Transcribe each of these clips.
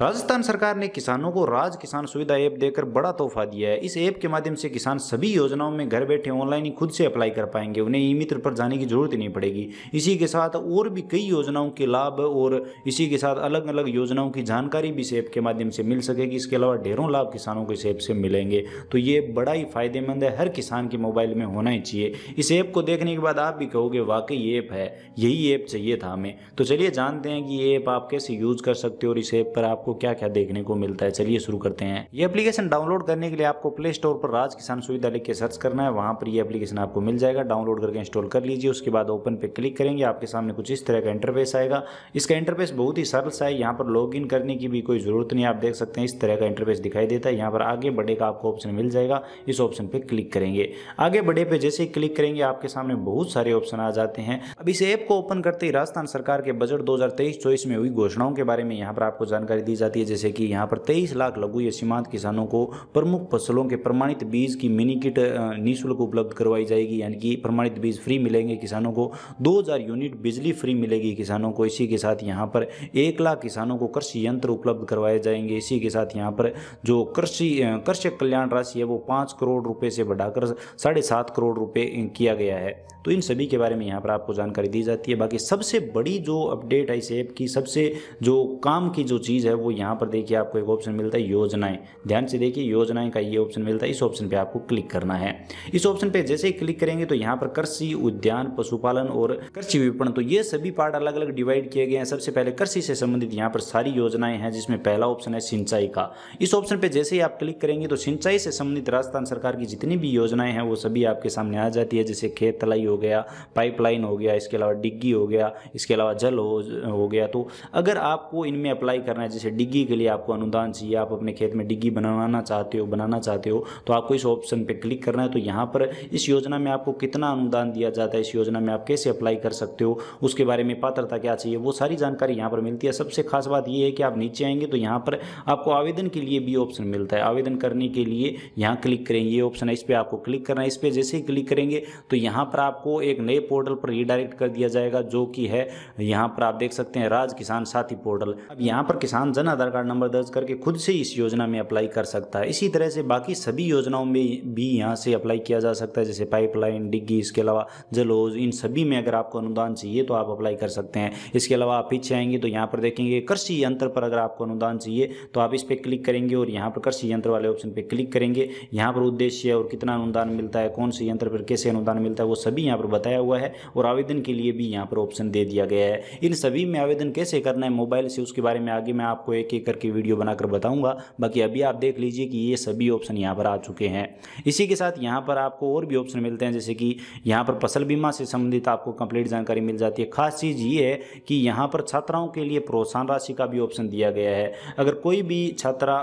राजस्थान सरकार ने किसानों को राज किसान सुविधा ऐप देकर बड़ा तोहफा दिया है इस ऐप के माध्यम से किसान सभी योजनाओं में घर बैठे ऑनलाइन ही खुद से अप्लाई कर पाएंगे उन्हें ई मित्र पर जाने की जरूरत नहीं पड़ेगी इसी के साथ और भी कई योजनाओं के लाभ और इसी के साथ अलग अलग योजनाओं की जानकारी भी इस ऐप के माध्यम से मिल सकेगी इसके अलावा ढेरों लाभ किसानों को इस ऐप से मिलेंगे तो ये बड़ा ही फायदेमंद है हर किसान के मोबाइल में होना ही चाहिए इस ऐप को देखने के बाद आप भी कहोगे वाकई ऐप है यही ऐप चाहिए था हमें तो चलिए जानते हैं कि ये ऐप आप कैसे यूज़ कर सकते हो और इस ऐप पर आप आपको क्या क्या देखने को मिलता है चलिए शुरू करते हैं ये एप्लीकेशन डाउनलोड करने के लिए आपको प्ले स्टोर पर राज किसान सुविधा लिख के सर्च करना है वहां पर ये एप्लीकेशन आपको मिल जाएगा डाउनलोड करके इंस्टॉल कर लीजिए उसके बाद ओपन पे क्लिक करेंगे आपके सामने कुछ इस तरह का इंटरफेस आएगा इसका इंटरफेस बहुत ही सरल सा है यहाँ पर लॉग करने की भी कोई ज़रूरत नहीं आप देख सकते हैं इस तरह का इंटरफेस दिखाई देता है यहाँ पर आगे बढ़े का आपको ऑप्शन मिल जाएगा इस ऑप्शन पर क्लिक करेंगे आगे बढ़े पे जैसे ही क्लिक करेंगे आपके सामने बहुत सारे ऑप्शन आ जाते हैं अब इस ऐप को ओपन करते ही राजस्थान सरकार के बजट दो हज़ार में हुई घोषणाओं के बारे में यहाँ पर आपको जानकारी दी जाती है जैसे कि यहाँ पर तेईस लाख लघु या सीमांत किसानों को प्रमुख फसलों के प्रमाणित बीज की मिनी किट निःशुल्क उपलब्ध करवाई जाएगी यानी कि प्रमाणित बीज फ्री मिलेंगे किसानों को 2000 यूनिट बिजली फ्री मिलेगी किसानों को इसी के साथ यहाँ पर एक लाख किसानों को कृषि यंत्र उपलब्ध करवाए जाएंगे इसी के साथ यहाँ पर जो कृषि कृषक कल्याण राशि है वो पाँच करोड़ रुपये से बढ़ाकर साढ़े सात करोड़ रुपये किया गया है तो इन सभी के बारे में यहाँ पर आपको जानकारी दी जाती है बाकी सबसे बड़ी जो अपडेट है इस ऐप की सबसे जो काम की जो चीज़ है वो यहाँ पर देखिए आपको एक ऑप्शन मिलता है योजनाएं ध्यान से देखिए योजनाएं का ये ऑप्शन मिलता है इस ऑप्शन पे आपको क्लिक करना है इस ऑप्शन पे जैसे ही क्लिक करेंगे तो यहाँ पर कृषि उद्यान पशुपालन और कृषि विपणन तो ये सभी पार्ट अलग अलग डिवाइड किए गए हैं सबसे पहले कृषि से संबंधित यहाँ पर सारी योजनाएं हैं जिसमें पहला ऑप्शन है सिंचाई का इस ऑप्शन पर जैसे ही आप क्लिक करेंगे तो सिंचाई से संबंधित राजस्थान सरकार की जितनी भी योजनाएं हैं वो सभी आपके सामने आ जाती है जैसे खेत तलाई हो गया पाइपलाइन हो गया इसके अलावा डिग्गी हो गया इसके अलावा जल हो गया तो अगर आपको इनमें अप्लाई करना है जैसे डिग्गी के लिए आपको अनुदान चाहिए आप अपने खेत में डिग्गी बनवाना चाहते हो बनाना चाहते हो तो आपको इस ऑप्शन पर क्लिक करना है तो यहाँ पर इस योजना में आपको कितना अनुदान दिया जाता है इस योजना में आप कैसे अप्लाई कर सकते हो उसके बारे में पात्रता क्या चाहिए वो सारी जानकारी यहाँ पर मिलती है सबसे खास बात ये है कि आप नीचे आएंगे तो यहाँ पर आपको आवेदन के लिए भी ऑप्शन मिलता है आवेदन करने के लिए यहाँ क्लिक करेंगे ये ऑप्शन है इस पर आपको क्लिक करना है इस पर जैसे ही क्लिक करेंगे तो यहाँ पर आपको एक नए पोर्टल पर रिडायरेक्ट कर दिया जाएगा जो कि है यहाँ पर आप देख सकते हैं राज किसान साथी पोर्टल अब यहाँ पर किसान जन आधार कार्ड नंबर दर्ज करके खुद से इस योजना में अप्लाई कर सकता है इसी तरह से बाकी सभी योजनाओं में भी यहाँ से अप्लाई किया जा सकता है जैसे पाइपलाइन डिग्गी इसके अलावा जलोज इन सभी में अगर आपको अनुदान चाहिए तो आप अप्लाई कर सकते हैं इसके अलावा आप पीछे आएंगे तो यहाँ पर देखेंगे कृषि यंत्र पर अगर आपको अनुदान चाहिए तो आप इस पर क्लिक करेंगे और यहाँ पर कृषि यंत्र वाले ऑप्शन पर क्लिक करेंगे यहाँ पर उद्देश्य और कितना अनुदान मिलता है कौन से यंत्र पर कैसे अनुदान मिलता है वो सभी यहाँ पर बताया हुआ है और आवेदन के लिए भी यहाँ पर ऑप्शन दे दिया गया है इन सभी में आवेदन कैसे करना है मोबाइल से उसके बारे में आगे मैं आपको आपको एक एक करके वीडियो बनाकर बताऊंगा बाकी अभी आप देख लीजिए कि ये सभी ऑप्शन यहाँ पर आ चुके हैं इसी के साथ यहाँ पर आपको और भी ऑप्शन मिलते हैं जैसे कि यहाँ पर फसल बीमा से संबंधित आपको कंप्लीट जानकारी मिल जाती है खास चीज़ ये है कि यहाँ पर छात्राओं के लिए प्रोत्साहन राशि का भी ऑप्शन दिया गया है अगर कोई भी छात्रा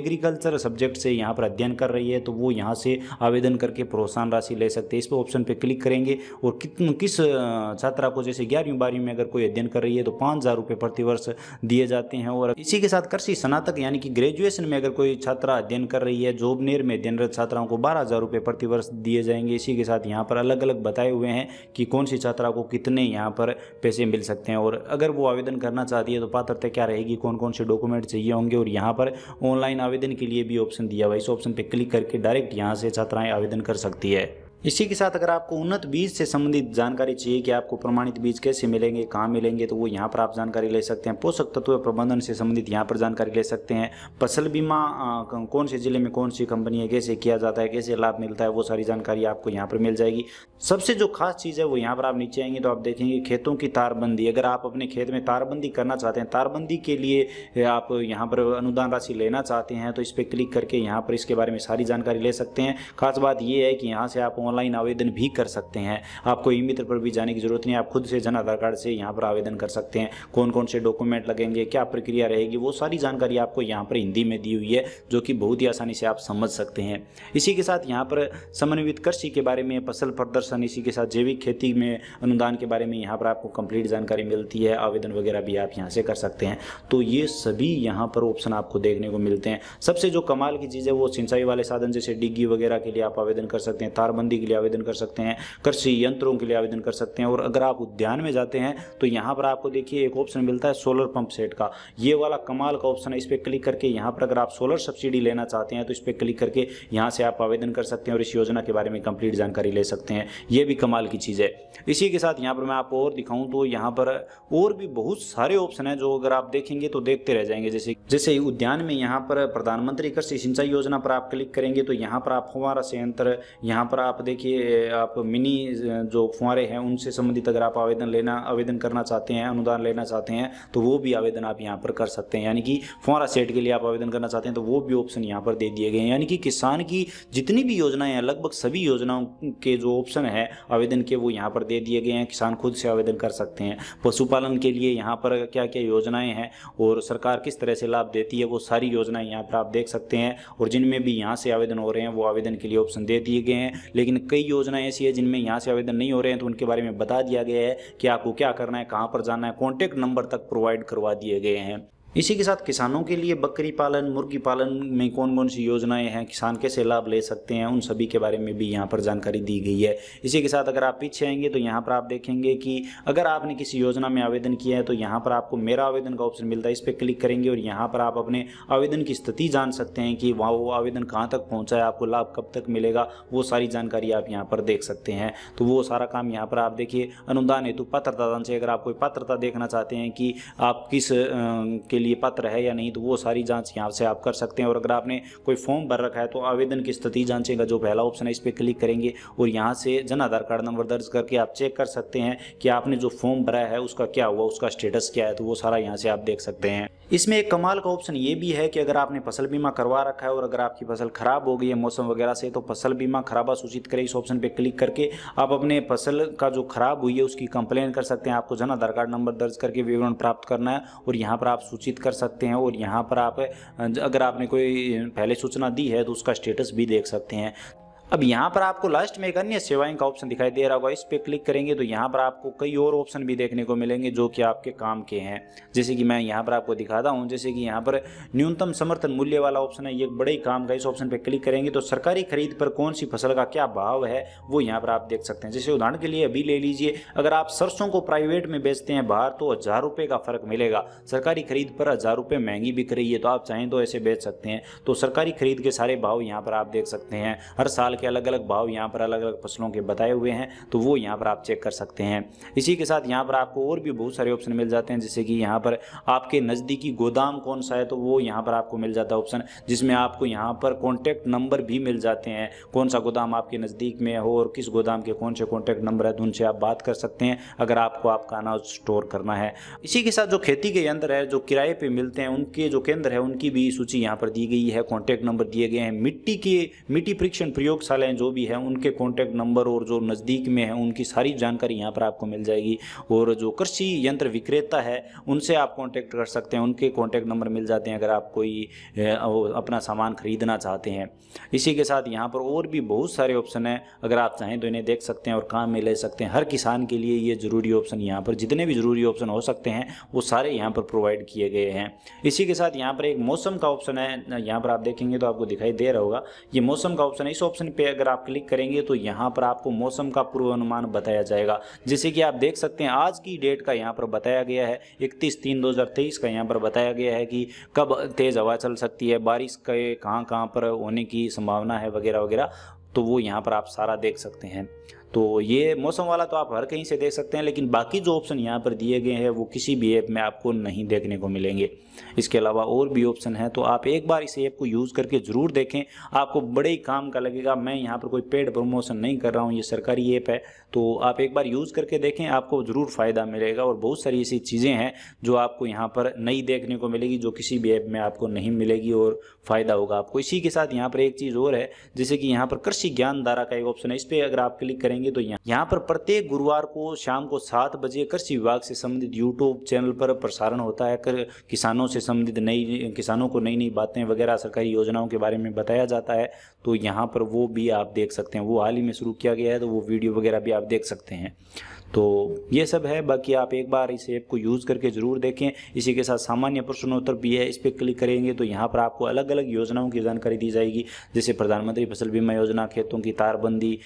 एग्रीकल्चर सब्जेक्ट से यहाँ पर अध्ययन कर रही है तो वो यहाँ से आवेदन करके प्रोत्साहन राशि ले सकते हैं इस पर ऑप्शन पर क्लिक करेंगे और किस छात्रा को जैसे ग्यारहवीं बारहवीं में अगर कोई अध्ययन कर रही है तो पाँच हज़ार रुपये प्रतिवर्ष दिए जाते हैं और इस इसी के साथ कृषि स्नातक यानी कि ग्रेजुएशन में अगर कोई छात्रा अध्ययन कर रही है जॉब नेर में अध्ययनरत छात्राओं को बारह हज़ार रुपये प्रतिवर्ष दिए जाएंगे इसी के साथ यहाँ पर अलग अलग बताए हुए हैं कि कौन सी छात्रा को कितने यहाँ पर पैसे मिल सकते हैं और अगर वो आवेदन करना चाहती है तो पात्रता क्या रहेगी कौन कौन से डॉक्यूमेंट चाहिए होंगे और यहाँ पर ऑनलाइन आवेदन के लिए भी ऑप्शन दिया हुआ इस ऑप्शन पर क्लिक करके डायरेक्ट यहाँ से छात्राएँ आवेदन कर सकती है इसी के साथ अगर आपको उन्नत बीज से संबंधित जानकारी चाहिए कि आपको प्रमाणित बीज कैसे मिलेंगे कहाँ मिलेंगे तो वो यहाँ पर आप जानकारी ले सकते हैं पोषक तत्व प्रबंधन से संबंधित यहाँ पर जानकारी ले सकते हैं फसल बीमा कौन से जिले में कौन सी कंपनी है कैसे किया जाता है कैसे लाभ मिलता है वो सारी जानकारी आपको यहाँ पर मिल जाएगी सबसे जो खास चीज़ है वो यहाँ पर आप नीचे आएंगे तो आप देखेंगे खेतों की तारबंदी अगर आप अपने खेत में तारबंदी करना चाहते हैं तारबंदी के लिए आप यहाँ पर अनुदान राशि लेना चाहते हैं तो इस पर क्लिक करके यहाँ पर इसके बारे में सारी जानकारी ले सकते हैं खास बात ये है कि यहाँ से आप ऑनलाइन आवेदन भी कर सकते हैं आपको ई मित्र पर भी जाने की जरूरत नहीं आप खुद से जन आधार कार्ड से यहाँ पर आवेदन कर सकते हैं कौन कौन से डॉक्यूमेंट लगेंगे क्या प्रक्रिया रहेगी वो सारी जानकारी आपको यहाँ पर हिंदी में दी हुई है जो कि बहुत ही आसानी से आप समझ सकते हैं इसी के साथ यहाँ पर समन्वित कृषि के बारे में फसल प्रदर्शन इसी के साथ जैविक खेती में अनुदान के बारे में यहाँ पर आपको कंप्लीट जानकारी मिलती है आवेदन वगैरह भी आप यहाँ से कर सकते हैं तो ये सभी यहाँ पर ऑप्शन आपको देखने को मिलते हैं सबसे जो कमाल की चीज़ है वो सिंचाई वाले साधन जैसे डिग्गी वगैरह के लिए आप आवेदन कर सकते हैं तारबंदी के लिए आवेदन कर सकते हैं कृषि यंत्रों के लिए आवेदन कर सकते हैं और अगर आप उद्यान में जाते हैं तो यहाँ पर आपको देखिए एक ऑप्शन मिलता है सोलर पंप सेट का ये वाला कमाल का ऑप्शन है इस पर क्लिक करके यहाँ पर अगर आप सोलर सब्सिडी लेना चाहते हैं तो इस पर क्लिक करके यहाँ से आप आवेदन कर सकते हैं और इस योजना के बारे में कंप्लीट जानकारी ले सकते हैं ये भी कमाल की चीज़ है इसी के साथ यहाँ पर मैं आपको और दिखाऊँ तो यहाँ पर और भी बहुत सारे ऑप्शन हैं जो अगर आप देखेंगे तो देखते रह जाएंगे जैसे जैसे उद्यान में यहाँ पर प्रधानमंत्री कृषि सिंचाई योजना पर आप क्लिक करेंगे तो यहाँ पर आप हमारा संयंत्र यहाँ पर आप देखिए आप मिनी जो फुहारे हैं उनसे संबंधित अगर आप आवेदन लेना आवेदन करना चाहते हैं अनुदान लेना चाहते हैं तो वो भी आवेदन आप यहाँ पर कर सकते हैं यानी कि फुहारा सेट के लिए आप आवेदन करना चाहते हैं तो वो भी ऑप्शन यहाँ पर दे दिए गए हैं यानी कि किसान की जितनी भी योजनाएं हैं लगभग सभी योजनाओं के जो ऑप्शन है आवेदन के वो यहाँ पर दे दिए गए हैं किसान खुद से आवेदन कर सकते हैं पशुपालन के लिए यहाँ पर क्या क्या योजनाएं हैं और सरकार किस तरह से लाभ देती है वो सारी योजनाएं यहाँ पर आप देख सकते हैं और जिनमें भी यहाँ से आवेदन हो रहे हैं वो आवेदन के लिए ऑप्शन दे दिए गए हैं लेकिन कई योजनाएं ऐसी है जिनमें यहाँ से आवेदन नहीं हो रहे हैं तो उनके बारे में बता दिया गया है कि आपको क्या करना है कहाँ पर जाना है कॉन्टैक्ट नंबर तक प्रोवाइड करवा दिए गए हैं इसी के साथ किसानों के लिए बकरी पालन मुर्गी पालन में कौन कौन सी योजनाएं हैं किसान कैसे लाभ ले सकते हैं उन सभी के बारे में भी यहाँ पर जानकारी दी गई है इसी के साथ अगर आप पीछे आएंगे तो यहाँ पर आप देखेंगे कि अगर आपने किसी योजना में आवेदन किया है तो यहाँ पर आपको मेरा आवेदन का ऑप्शन मिलता है इस पर क्लिक करेंगे और यहाँ पर आप अपने आवेदन की स्थिति जान सकते हैं कि वहाँ वो आवेदन कहाँ तक पहुँचा है आपको लाभ कब तक मिलेगा वो सारी जानकारी आप यहाँ पर देख सकते हैं तो वो सारा काम यहाँ पर आप देखिए अनुदान हेतु पात्रता से अगर आप कोई पात्रता देखना चाहते हैं कि आप किस के लिए पात्र है या नहीं तो वो सारी जांच यहाँ से आप कर सकते हैं और अगर आपने कोई फॉर्म भर रखा है तो आवेदन की स्थिति जाँचें का जो पहला ऑप्शन है इस पर क्लिक करेंगे और यहाँ से जन आधार कार्ड नंबर दर्ज करके आप चेक कर सकते हैं कि आपने जो फॉर्म भरा है उसका क्या हुआ उसका स्टेटस क्या है तो वो सारा यहाँ से आप देख सकते हैं इसमें एक कमाल का ऑप्शन ये भी है कि अगर आपने फसल बीमा करवा रखा है और अगर आपकी फसल खराब हो गई है मौसम वगैरह से तो फसल बीमा खराबा सूचित करें इस ऑप्शन पे क्लिक करके आप अपने फसल का जो खराब हुई है उसकी कंप्लेन कर सकते हैं आपको जन आधार कार्ड नंबर दर्ज करके विवरण प्राप्त करना है और यहाँ पर आप सूचित सूचित कर सकते हैं और यहाँ पर आप अगर आपने कोई पहले सूचना दी है तो उसका स्टेटस भी देख सकते हैं अब यहाँ पर आपको लास्ट में एक अन्य सेवाएं का ऑप्शन दिखाई दे रहा होगा इस पर क्लिक करेंगे तो यहाँ पर आपको कई और ऑप्शन भी देखने को मिलेंगे जो कि आपके काम के हैं जैसे कि मैं यहाँ पर आपको दिखाता हूँ जैसे कि यहाँ पर न्यूनतम समर्थन मूल्य वाला ऑप्शन है ये बड़े काम का इस ऑप्शन पर क्लिक करेंगे तो सरकारी खरीद पर कौन सी फसल का क्या भाव है वो यहाँ पर आप देख सकते हैं जैसे उदाहरण के लिए अभी ले लीजिए अगर आप सरसों को प्राइवेट में बेचते हैं बाहर तो हज़ार रुपये का फ़र्क मिलेगा सरकारी खरीद पर हज़ार रुपये महंगी बिक रही है तो आप चाहें तो ऐसे बेच सकते हैं तो सरकारी खरीद के सारे भाव यहाँ पर आप देख सकते हैं हर साल के अलग अलग भाव यहाँ पर अलग अलग फसलों के बताए हुए हैं तो वो यहाँ पर आप चेक कर सकते हैं इसी के साथ यहाँ पर आपको और भी बहुत सारे ऑप्शन मिल जाते हैं जैसे कि यहाँ पर आपके नज़दीकी गोदाम कौन सा है तो वो यहाँ पर आपको मिल जाता है ऑप्शन जिसमें आपको यहाँ पर कॉन्टैक्ट नंबर भी मिल जाते हैं कौन सा गोदाम आपके नज़दीक में हो और किस गोदाम के कौन से कॉन्टैक्ट नंबर है तो उनसे आप बात कर सकते हैं अगर आपको आपका अनाज स्टोर करना है इसी के साथ जो खेती के यंत्र है जो किराए पर मिलते हैं उनके जो केंद्र है उनकी भी सूची यहाँ पर दी गई है कॉन्टैक्ट नंबर दिए गए हैं मिट्टी के मिट्टी परीक्षण प्रयोग चिकित्सालय जो भी हैं उनके कॉन्टैक्ट नंबर और जो नज़दीक में है उनकी सारी जानकारी यहाँ पर आपको मिल जाएगी और जो कृषि यंत्र विक्रेता है उनसे आप कॉन्टैक्ट कर सकते हैं उनके कॉन्टैक्ट नंबर मिल जाते हैं अगर आप कोई अपना सामान खरीदना चाहते हैं इसी के साथ यहाँ पर और भी बहुत सारे ऑप्शन हैं अगर आप चाहें तो इन्हें देख सकते हैं और काम में ले सकते हैं हर किसान के लिए ये ज़रूरी ऑप्शन यहाँ पर जितने भी ज़रूरी ऑप्शन हो सकते हैं वो सारे यहाँ पर प्रोवाइड किए गए हैं इसी के साथ यहाँ पर एक मौसम का ऑप्शन है यहाँ पर आप देखेंगे तो आपको दिखाई दे रहा होगा ये मौसम का ऑप्शन है इस ऑप्शन पे अगर आप क्लिक करेंगे तो यहाँ पर आपको मौसम का पूर्वानुमान बताया जाएगा जैसे कि आप देख सकते हैं आज की डेट का यहाँ पर बताया गया है इकतीस तीन दो का यहाँ पर बताया गया है कि कब तेज़ हवा चल सकती है बारिश के कहाँ कहाँ पर होने की संभावना है वगैरह वगैरह तो वो यहाँ पर आप सारा देख सकते हैं तो ये मौसम वाला तो आप हर कहीं से देख सकते हैं लेकिन बाकी जो ऑप्शन यहाँ पर दिए गए हैं वो किसी भी ऐप में आपको नहीं देखने को मिलेंगे इसके अलावा और भी ऑप्शन है तो आप एक बार इस ऐप को यूज़ करके ज़रूर देखें आपको बड़े ही काम का लगेगा मैं यहाँ पर कोई पेड प्रमोशन नहीं कर रहा हूँ ये सरकारी ऐप है तो आप एक बार यूज़ करके देखें आपको ज़रूर फ़ायदा मिलेगा और बहुत सारी ऐसी चीज़ें हैं जो आपको यहाँ पर नई देखने को मिलेगी जो किसी भी ऐप में आपको नहीं मिलेगी और फ़ायदा होगा आपको इसी के साथ यहाँ पर एक चीज़ और है जैसे कि यहाँ पर कृषि ज्ञान धारा का एक ऑप्शन है इस पर अगर आप क्लिक करेंगे करेंगे तो यहाँ यहाँ पर प्रत्येक गुरुवार को शाम को सात बजे कृषि विभाग से संबंधित यूट्यूब चैनल पर प्रसारण होता है कर किसानों से संबंधित नई किसानों को नई नई बातें वगैरह सरकारी योजनाओं के बारे में बताया जाता है तो यहाँ पर वो भी आप देख सकते हैं वो हाल ही में शुरू किया गया है तो वो वीडियो वगैरह भी आप देख सकते हैं तो ये सब है बाकी आप एक बार इस ऐप को यूज़ करके ज़रूर देखें इसी के साथ सामान्य प्रश्नोत्तर भी है इस पर क्लिक करेंगे तो यहाँ पर आपको अलग अलग योजनाओं की जानकारी दी जाएगी जैसे प्रधानमंत्री फसल बीमा योजना खेतों की तारबंदी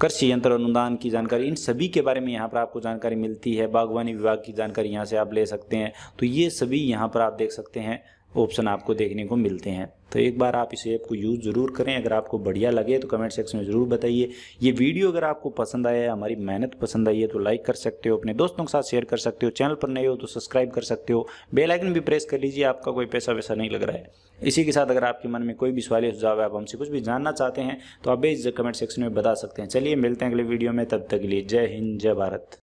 कृषि यंत्र अनुदान की जानकारी इन सभी के बारे में यहाँ पर आपको जानकारी मिलती है बागवानी विभाग की जानकारी यहाँ से आप ले सकते हैं तो ये सभी यहाँ पर आप देख सकते हैं ऑप्शन आपको देखने को मिलते हैं तो एक बार आप इस ऐप को यूज़ ज़रूर करें अगर आपको बढ़िया लगे तो कमेंट सेक्शन में ज़रूर बताइए ये वीडियो अगर आपको पसंद आया है हमारी मेहनत पसंद आई है तो लाइक कर सकते हो अपने दोस्तों के साथ शेयर कर सकते हो चैनल पर नए हो तो सब्सक्राइब कर सकते हो बेल आइकन भी प्रेस कर लीजिए आपका कोई पैसा वैसा नहीं लग रहा है इसी के साथ अगर आपके मन में कोई भी सवाल या सुझाव है आप हमसे कुछ भी जानना चाहते हैं तो आप बेझ कमेंट सेक्शन में बता सकते हैं चलिए मिलते हैं अगले वीडियो में तब तक के लिए जय हिंद जय भारत